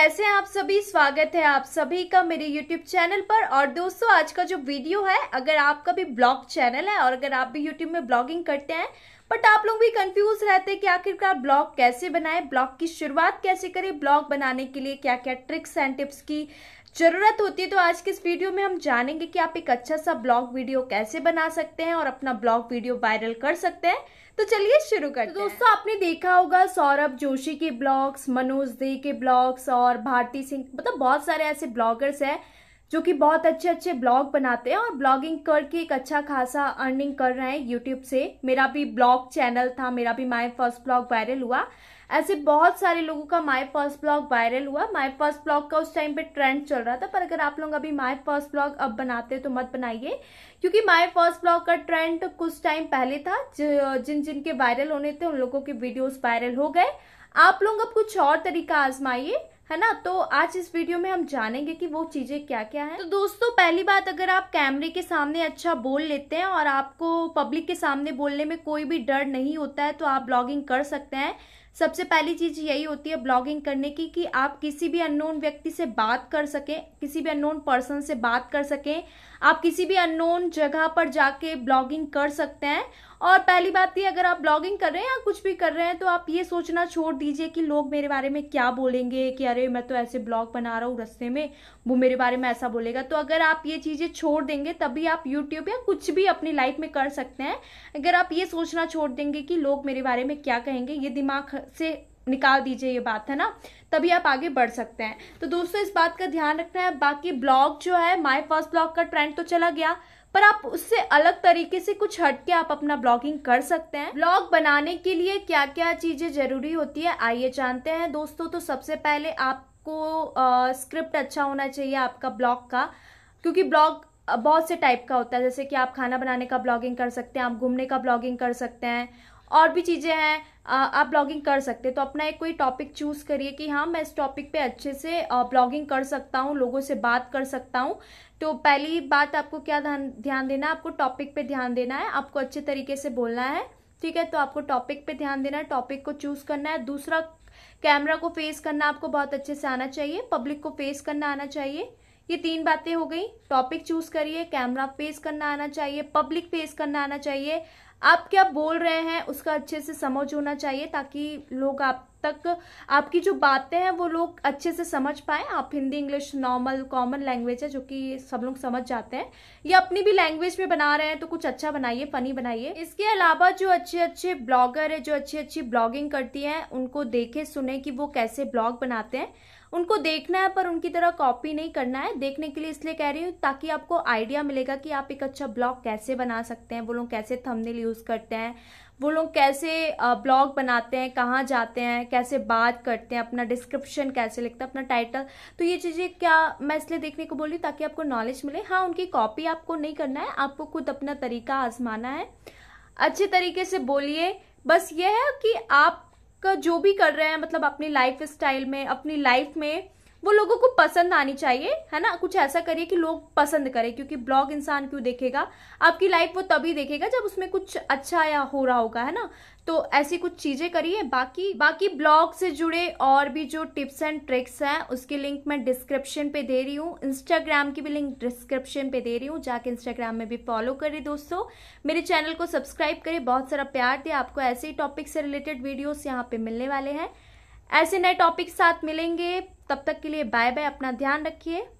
कैसे हैं आप सभी स्वागत है आप सभी का मेरे YouTube चैनल पर और दोस्तों आज का जो वीडियो है अगर आपका भी ब्लॉग चैनल है और अगर आप भी YouTube में ब्लॉगिंग करते हैं बट आप लोग भी कंफ्यूज रहते हैं कि आखिरकार ब्लॉग कैसे बनाएं ब्लॉग की शुरुआत कैसे करें ब्लॉग बनाने के लिए क्या क्या ट्रिक्स एंड टिप्स की जरूरत होती है तो आज के इस वीडियो में हम जानेंगे कि आप एक अच्छा सा ब्लॉग वीडियो कैसे बना सकते हैं और अपना ब्लॉग वीडियो वायरल कर सकते हैं तो चलिए शुरू करते तो दोस्तों आपने देखा होगा सौरभ जोशी के ब्लॉग्स मनोज दे के ब्लॉग्स और भारती सिंह मतलब बहुत सारे ऐसे ब्लॉगर्स हैं जो कि बहुत अच्छे अच्छे ब्लॉग बनाते हैं और ब्लॉगिंग करके एक अच्छा खासा अर्निंग कर रहे हैं यूट्यूब से मेरा भी ब्लॉग चैनल था मेरा भी माई फर्स्ट ब्लॉग वायरल हुआ ऐसे बहुत सारे लोगों का माई फर्स्ट ब्लॉग वायरल हुआ माई फर्स्ट ब्लॉग का उस टाइम पे ट्रेंड चल रहा था पर अगर आप लोग अभी माई फर्स्ट ब्लॉग अब बनाते तो मत बनाइए क्योंकि माई फर्स्ट ब्लॉग का ट्रेंड कुछ टाइम पहले था जिन जिन के वायरल होने थे उन लोगों के वीडियोस वायरल हो गए आप लोग अब कुछ और तरीका आजमाइए है ना तो आज इस वीडियो में हम जानेंगे कि वो चीजें क्या क्या हैं तो दोस्तों पहली बात अगर आप कैमरे के सामने अच्छा बोल लेते हैं और आपको पब्लिक के सामने बोलने में कोई भी डर नहीं होता है तो आप ब्लॉगिंग कर सकते हैं सबसे पहली चीज यही होती है ब्लॉगिंग करने की कि आप किसी भी अननोन व्यक्ति से बात कर सकें किसी भी अननोन पर्सन से बात कर सकें आप किसी भी अननोन जगह पर जाके ब्लॉगिंग कर सकते हैं और पहली बात ये अगर आप ब्लॉगिंग कर रहे हैं या कुछ भी कर रहे हैं तो आप ये सोचना छोड़ दीजिए कि लोग मेरे बारे में क्या बोलेंगे कि अरे मैं तो ऐसे ब्लॉग बना रहा हूँ रस्ते में वो मेरे बारे में ऐसा बोलेगा तो अगर आप ये चीज़ें छोड़ देंगे तभी आप यूट्यूब या कुछ भी अपनी लाइफ में कर सकते हैं अगर आप ये सोचना छोड़ देंगे कि लोग मेरे बारे में क्या कहेंगे ये दिमाग से निकाल दीजिए ये बात है ना तभी आप आगे बढ़ सकते हैं तो दोस्तों इस बात का ध्यान रखना है बाकी ब्लॉग जो है माई फर्स्ट ब्लॉग का ट्रेंड तो चला गया पर आप उससे अलग तरीके से कुछ हटके आप अपना ब्लॉगिंग कर सकते हैं ब्लॉग बनाने के लिए क्या क्या चीजें जरूरी होती है आइए जानते हैं दोस्तों तो सबसे पहले आपको स्क्रिप्ट अच्छा होना चाहिए आपका ब्लॉग का क्योंकि ब्लॉग बहुत से टाइप का होता है जैसे कि आप खाना बनाने का ब्लॉगिंग कर सकते हैं आप घूमने का ब्लॉगिंग कर सकते हैं और भी चीज़ें हैं आप ब्लॉगिंग कर सकते हैं तो अपना एक कोई टॉपिक चूज़ करिए कि हाँ मैं इस टॉपिक पे अच्छे से ब्लॉगिंग कर सकता हूँ लोगों से बात कर सकता हूँ तो पहली बात आपको क्या ध्यान देना है आपको टॉपिक पे ध्यान देना है आपको अच्छे तरीके से बोलना है ठीक है तो आपको टॉपिक पे ध्यान देना है टॉपिक को चूज़ करना है दूसरा कैमरा को फेस करना आपको बहुत अच्छे से आना चाहिए पब्लिक को फेस करना आना चाहिए ये तीन बातें हो गई टॉपिक चूज करिए कैमरा फेस करना आना चाहिए पब्लिक फेस करना आना चाहिए आप क्या बोल रहे हैं उसका अच्छे से समझ होना चाहिए ताकि लोग आप तक आपकी जो बातें हैं वो लोग अच्छे से समझ पाए आप Hindi English normal common language है जो कि सब लोग समझ जाते हैं या अपनी भी लैंग्वेज में बना रहे हैं तो कुछ अच्छा बनाइए फनी बनाइए इसके अलावा जो अच्छे अच्छे ब्लॉगर है जो अच्छी अच्छी ब्लॉगिंग करती हैं उनको देखे सुने कि वो कैसे ब्लॉग बनाते हैं उनको देखना है पर उनकी तरह कॉपी नहीं करना है देखने के लिए इसलिए कह रही हूँ ताकि आपको आइडिया मिलेगा कि आप एक अच्छा ब्लॉग कैसे बना सकते हैं वो लोग कैसे थंबनेल यूज़ करते हैं वो लोग कैसे ब्लॉग बनाते हैं कहाँ जाते हैं कैसे बात करते हैं अपना डिस्क्रिप्शन कैसे लिखते हैं अपना टाइटल तो ये चीज़ें क्या मैं इसलिए देखने को बोली ताकि आपको नॉलेज मिले हाँ उनकी कॉपी आपको नहीं करना है आपको खुद अपना तरीका आजमाना है अच्छे तरीके से बोलिए बस ये है कि आप का जो भी कर रहे हैं मतलब अपनी लाइफ स्टाइल में अपनी लाइफ में वो लोगों को पसंद आनी चाहिए है ना कुछ ऐसा करिए कि लोग पसंद करें क्योंकि ब्लॉग इंसान क्यों देखेगा आपकी लाइफ वो तभी देखेगा जब उसमें कुछ अच्छा या हो रहा होगा है ना तो ऐसी कुछ चीज़ें करिए बाकी बाकी ब्लॉग से जुड़े और भी जो टिप्स एंड ट्रिक्स हैं उसकी लिंक मैं डिस्क्रिप्शन पे दे रही हूँ इंस्टाग्राम की भी लिंक डिस्क्रिप्शन पे दे रही हूँ जाके इंस्टाग्राम में भी फॉलो करें दोस्तों मेरे चैनल को सब्सक्राइब करें बहुत सारा प्यार दे आपको ऐसे ही टॉपिक से रिलेटेड वीडियोस यहाँ पे मिलने वाले हैं ऐसे नए टॉपिक साथ मिलेंगे तब तक के लिए बाय बाय अपना ध्यान रखिए